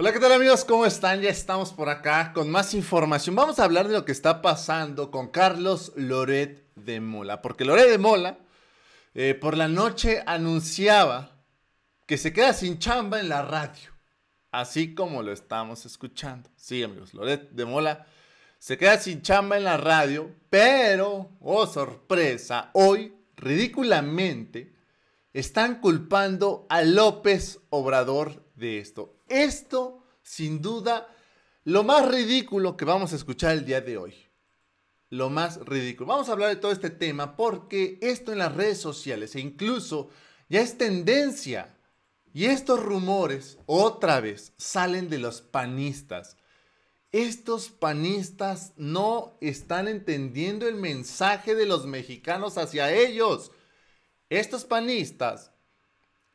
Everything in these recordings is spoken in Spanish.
Hola, ¿qué tal amigos? ¿Cómo están? Ya estamos por acá con más información. Vamos a hablar de lo que está pasando con Carlos Loret de Mola. Porque Loret de Mola eh, por la noche anunciaba que se queda sin chamba en la radio. Así como lo estamos escuchando. Sí, amigos, Loret de Mola se queda sin chamba en la radio. Pero, oh sorpresa, hoy ridículamente están culpando a López Obrador de esto. Esto, sin duda, lo más ridículo que vamos a escuchar el día de hoy. Lo más ridículo. Vamos a hablar de todo este tema porque esto en las redes sociales e incluso ya es tendencia. Y estos rumores otra vez salen de los panistas. Estos panistas no están entendiendo el mensaje de los mexicanos hacia ellos estos panistas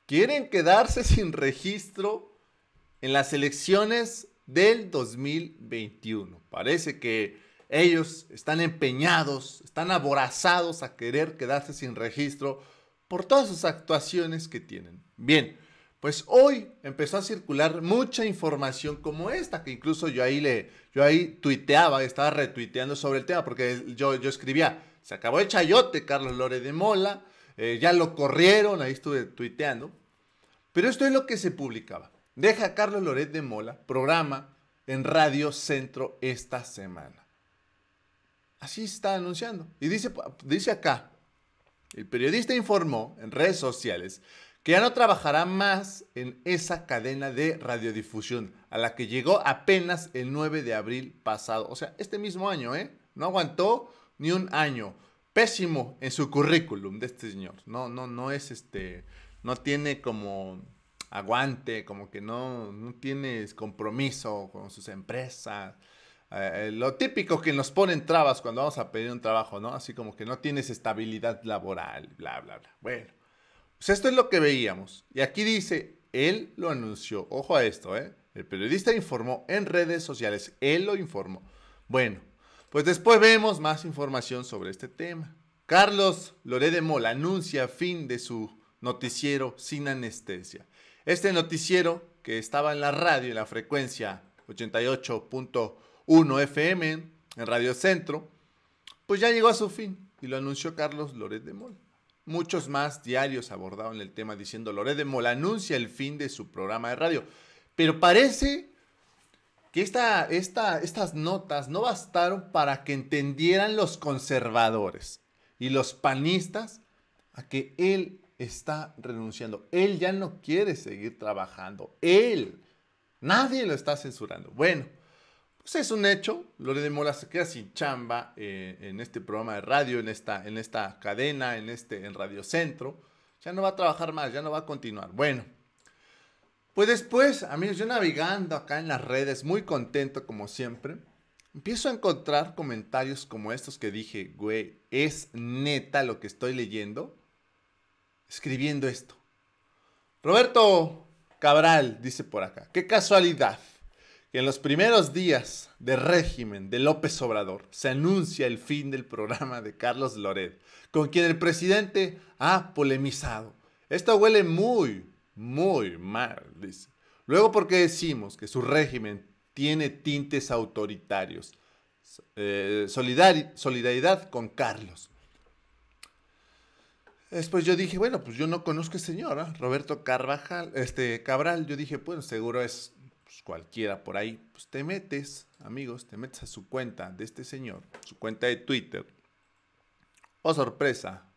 quieren quedarse sin registro en las elecciones del 2021. Parece que ellos están empeñados, están aborazados a querer quedarse sin registro por todas sus actuaciones que tienen. Bien, pues hoy empezó a circular mucha información como esta, que incluso yo ahí, le, yo ahí tuiteaba, estaba retuiteando sobre el tema, porque yo, yo escribía, se acabó el chayote, Carlos Lore de Mola, eh, ya lo corrieron, ahí estuve tuiteando. Pero esto es lo que se publicaba. Deja Carlos Loret de Mola, programa en Radio Centro esta semana. Así está anunciando. Y dice, dice acá, el periodista informó en redes sociales que ya no trabajará más en esa cadena de radiodifusión, a la que llegó apenas el 9 de abril pasado. O sea, este mismo año, ¿eh? No aguantó ni un año pésimo en su currículum de este señor. No, no, no es este, no tiene como aguante, como que no, no tiene compromiso con sus empresas. Eh, lo típico que nos ponen trabas cuando vamos a pedir un trabajo, ¿no? Así como que no tienes estabilidad laboral, bla, bla, bla. Bueno, pues esto es lo que veíamos. Y aquí dice, él lo anunció. Ojo a esto, ¿eh? El periodista informó en redes sociales, él lo informó. Bueno, pues después vemos más información sobre este tema. Carlos Loré de Mola anuncia fin de su noticiero sin anestesia. Este noticiero que estaba en la radio en la frecuencia 88.1 FM en Radio Centro, pues ya llegó a su fin y lo anunció Carlos Loret de Muchos más diarios abordaron el tema diciendo Loret de anuncia el fin de su programa de radio, pero parece que estas notas no bastaron para que entendieran los conservadores y los panistas a que él está renunciando. Él ya no quiere seguir trabajando. Él. Nadie lo está censurando. Bueno, pues es un hecho. Lore de Mola se queda sin chamba eh, en este programa de radio, en esta, en esta cadena, en, este, en Radio Centro. Ya no va a trabajar más, ya no va a continuar. Bueno, pues después, amigos, yo navegando acá en las redes, muy contento como siempre, empiezo a encontrar comentarios como estos que dije, güey, es neta lo que estoy leyendo, escribiendo esto. Roberto Cabral dice por acá, qué casualidad que en los primeros días de régimen de López Obrador se anuncia el fin del programa de Carlos Loret, con quien el presidente ha polemizado. Esto huele muy, muy mal, dice. Luego, ¿por qué decimos que su régimen tiene tintes autoritarios? Eh, solidaridad con Carlos. Después yo dije, bueno, pues yo no conozco a ese señor, ¿eh? Roberto Carvajal, este Cabral. Yo dije, bueno, seguro es pues, cualquiera por ahí. Pues te metes, amigos, te metes a su cuenta de este señor, su cuenta de Twitter. Oh, sorpresa,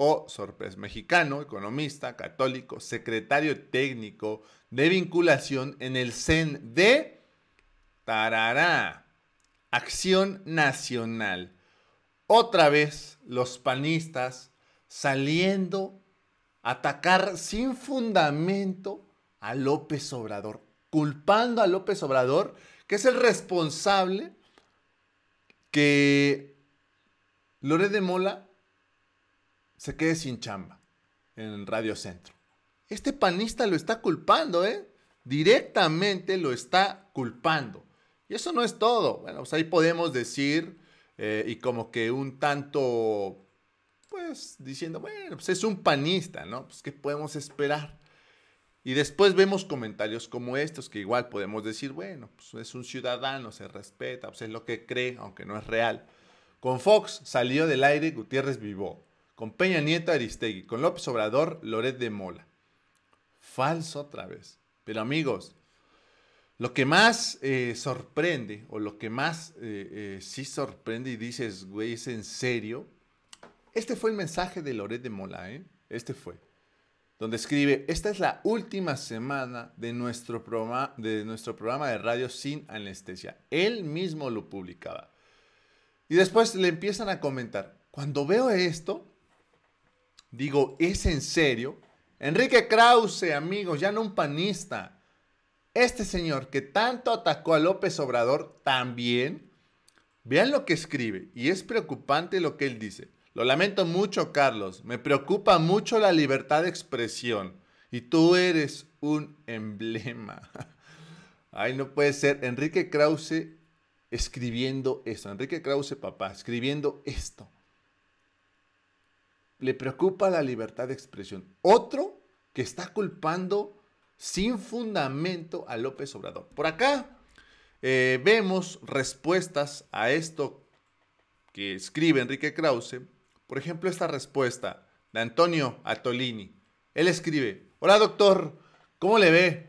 o sorpresa mexicano, economista, católico, secretario técnico de vinculación en el CEN de Tarará, Acción Nacional. Otra vez los panistas saliendo a atacar sin fundamento a López Obrador, culpando a López Obrador, que es el responsable que Lore de Mola se quede sin chamba en Radio Centro. Este panista lo está culpando, ¿eh? Directamente lo está culpando. Y eso no es todo. Bueno, pues ahí podemos decir, eh, y como que un tanto, pues diciendo, bueno, pues es un panista, ¿no? Pues ¿qué podemos esperar? Y después vemos comentarios como estos que igual podemos decir, bueno, pues es un ciudadano, se respeta, pues es lo que cree, aunque no es real. Con Fox salió del aire Gutiérrez Vivó, con Peña Nieto Aristegui, con López Obrador Loret de Mola. Falso otra vez. Pero amigos, lo que más eh, sorprende o lo que más eh, eh, sí sorprende y dices, güey, es en serio. Este fue el mensaje de Loret de Mola, ¿eh? Este fue. Donde escribe, esta es la última semana de nuestro, programa, de nuestro programa de radio sin anestesia. Él mismo lo publicaba. Y después le empiezan a comentar, cuando veo esto, Digo, ¿es en serio? Enrique Krause, amigos, ya no un panista. Este señor que tanto atacó a López Obrador también. Vean lo que escribe, y es preocupante lo que él dice. Lo lamento mucho, Carlos. Me preocupa mucho la libertad de expresión. Y tú eres un emblema. Ay, no puede ser. Enrique Krause escribiendo esto. Enrique Krause, papá, escribiendo esto le preocupa la libertad de expresión. Otro que está culpando sin fundamento a López Obrador. Por acá eh, vemos respuestas a esto que escribe Enrique Krause. Por ejemplo, esta respuesta de Antonio Atolini. Él escribe, hola doctor, ¿cómo le ve?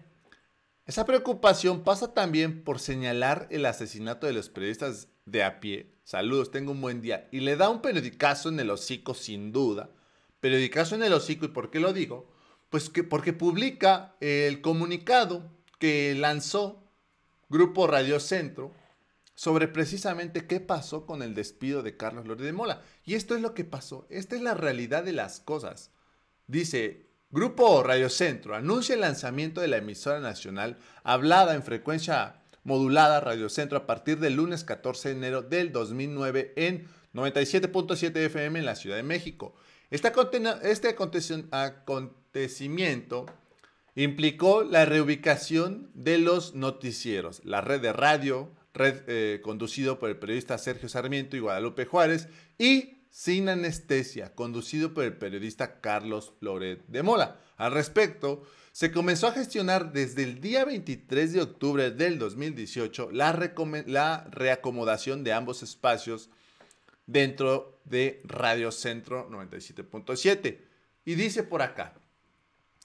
Esa preocupación pasa también por señalar el asesinato de los periodistas de a pie. Saludos, tengo un buen día. Y le da un periodicazo en el hocico, sin duda. Periodicazo en el hocico, ¿y por qué lo digo? Pues que porque publica el comunicado que lanzó Grupo Radio Centro sobre precisamente qué pasó con el despido de Carlos López de Mola. Y esto es lo que pasó, esta es la realidad de las cosas. Dice, Grupo Radio Centro anuncia el lanzamiento de la emisora nacional hablada en frecuencia modulada Radio Centro a partir del lunes 14 de enero del 2009 en 97.7 FM en la Ciudad de México. Este, este acontecimiento implicó la reubicación de los noticieros, la red de radio, red eh, conducido por el periodista Sergio Sarmiento y Guadalupe Juárez, y sin anestesia, conducido por el periodista Carlos Loret de Mola. Al respecto, se comenzó a gestionar desde el día 23 de octubre del 2018 la, la reacomodación de ambos espacios dentro de Radio Centro 97.7. Y dice por acá,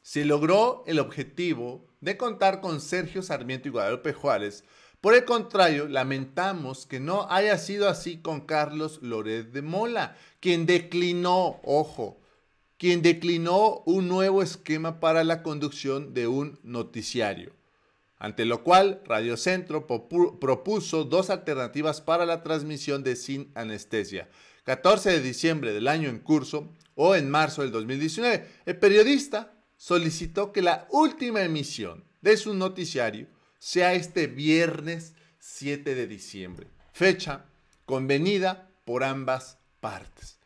se logró el objetivo de contar con Sergio Sarmiento y Guadalupe Juárez por el contrario, lamentamos que no haya sido así con Carlos Loret de Mola, quien declinó, ojo, quien declinó un nuevo esquema para la conducción de un noticiario, ante lo cual Radio Centro propuso dos alternativas para la transmisión de sin anestesia. 14 de diciembre del año en curso o en marzo del 2019, el periodista solicitó que la última emisión de su noticiario sea este viernes 7 de diciembre. Fecha convenida por ambas partes.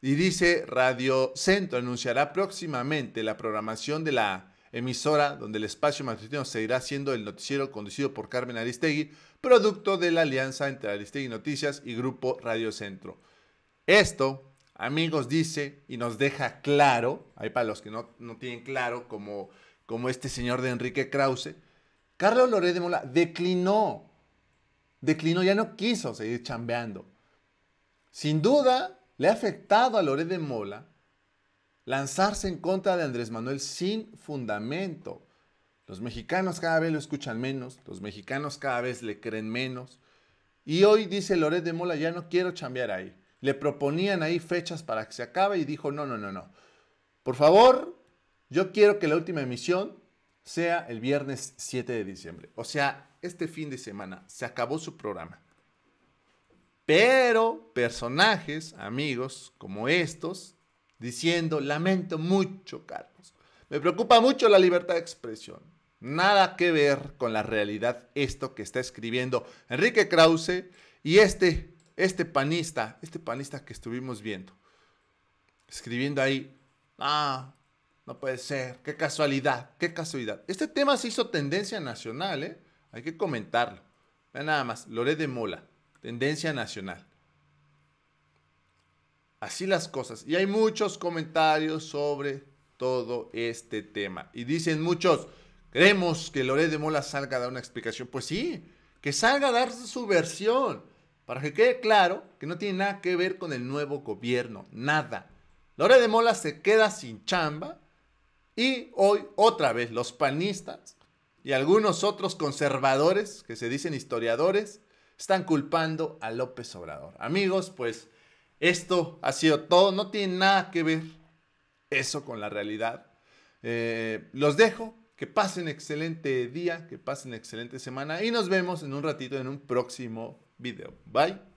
Y dice Radio Centro anunciará próximamente la programación de la emisora donde el espacio matutino seguirá siendo el noticiero conducido por Carmen Aristegui, producto de la alianza entre Aristegui Noticias y Grupo Radio Centro. Esto, amigos, dice y nos deja claro, ahí para los que no, no tienen claro, como, como este señor de Enrique Krause, Carlos Loré de Mola declinó. Declinó, ya no quiso seguir chambeando. Sin duda, le ha afectado a Loré de Mola lanzarse en contra de Andrés Manuel sin fundamento. Los mexicanos cada vez lo escuchan menos, los mexicanos cada vez le creen menos. Y hoy dice Loret de Mola, ya no quiero chambear ahí. Le proponían ahí fechas para que se acabe y dijo, no, no, no, no. Por favor, yo quiero que la última emisión sea el viernes 7 de diciembre. O sea, este fin de semana se acabó su programa. Pero personajes, amigos como estos, diciendo, lamento mucho, Carlos. Me preocupa mucho la libertad de expresión. Nada que ver con la realidad esto que está escribiendo Enrique Krause y este, este panista, este panista que estuvimos viendo. Escribiendo ahí, ah, no puede ser, qué casualidad, qué casualidad. Este tema se hizo tendencia nacional, ¿eh? Hay que comentarlo. Vean nada más, Loré de Mola, tendencia nacional. Así las cosas. Y hay muchos comentarios sobre todo este tema. Y dicen muchos, creemos que Loré de Mola salga a dar una explicación. Pues sí, que salga a dar su versión. Para que quede claro que no tiene nada que ver con el nuevo gobierno. Nada. Loré de Mola se queda sin chamba y hoy otra vez los panistas y algunos otros conservadores que se dicen historiadores están culpando a López Obrador. Amigos, pues esto ha sido todo. No tiene nada que ver eso con la realidad. Eh, los dejo. Que pasen excelente día, que pasen excelente semana y nos vemos en un ratito en un próximo video. Bye.